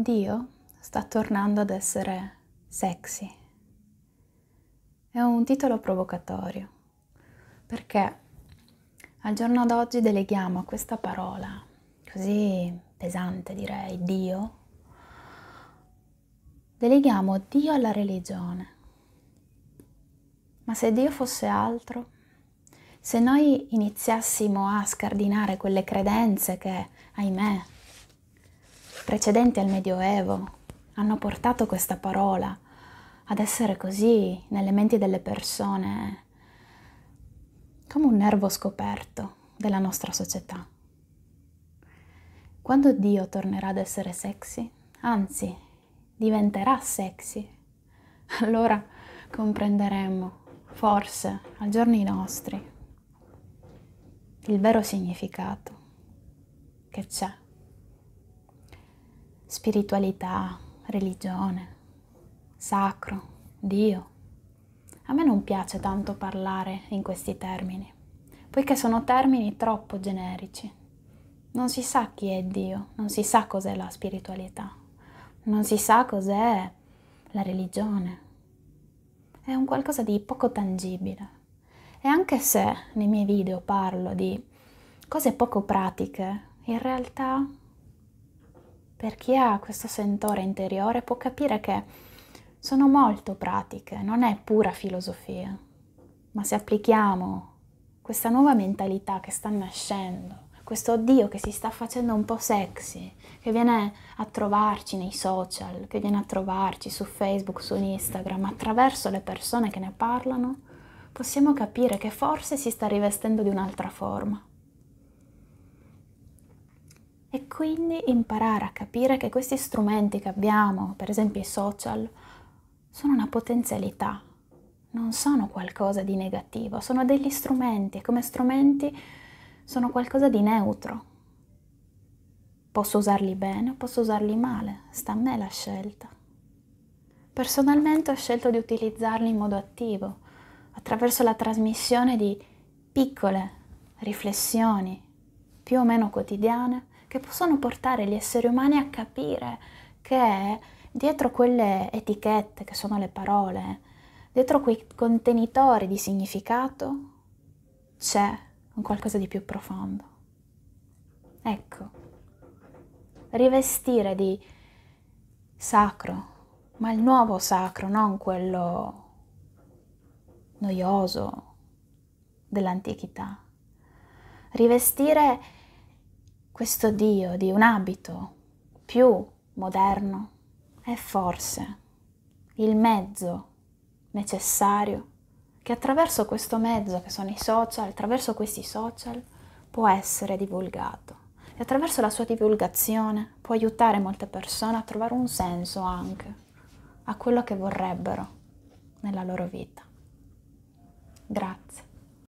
Dio sta tornando ad essere sexy. È un titolo provocatorio, perché al giorno d'oggi deleghiamo a questa parola così pesante direi, Dio, deleghiamo Dio alla religione. Ma se Dio fosse altro, se noi iniziassimo a scardinare quelle credenze che, ahimè, precedenti al Medioevo hanno portato questa parola ad essere così nelle menti delle persone come un nervo scoperto della nostra società. Quando Dio tornerà ad essere sexy, anzi diventerà sexy, allora comprenderemo, forse, ai giorni nostri, il vero significato che c'è spiritualità, religione, sacro, Dio. A me non piace tanto parlare in questi termini, poiché sono termini troppo generici. Non si sa chi è Dio, non si sa cos'è la spiritualità, non si sa cos'è la religione. È un qualcosa di poco tangibile. E anche se nei miei video parlo di cose poco pratiche, in realtà per chi ha questo sentore interiore può capire che sono molto pratiche, non è pura filosofia, ma se applichiamo questa nuova mentalità che sta nascendo, questo Dio che si sta facendo un po' sexy, che viene a trovarci nei social, che viene a trovarci su Facebook, su Instagram, attraverso le persone che ne parlano, possiamo capire che forse si sta rivestendo di un'altra forma e quindi imparare a capire che questi strumenti che abbiamo, per esempio i social, sono una potenzialità, non sono qualcosa di negativo, sono degli strumenti e come strumenti sono qualcosa di neutro. Posso usarli bene o posso usarli male, sta a me la scelta. Personalmente ho scelto di utilizzarli in modo attivo, attraverso la trasmissione di piccole riflessioni, più o meno quotidiane, che possono portare gli esseri umani a capire che dietro quelle etichette che sono le parole, dietro quei contenitori di significato, c'è un qualcosa di più profondo. Ecco, rivestire di sacro, ma il nuovo sacro, non quello noioso dell'antichità. Rivestire questo Dio di un abito più moderno è forse il mezzo necessario che attraverso questo mezzo che sono i social, attraverso questi social può essere divulgato e attraverso la sua divulgazione può aiutare molte persone a trovare un senso anche a quello che vorrebbero nella loro vita. Grazie.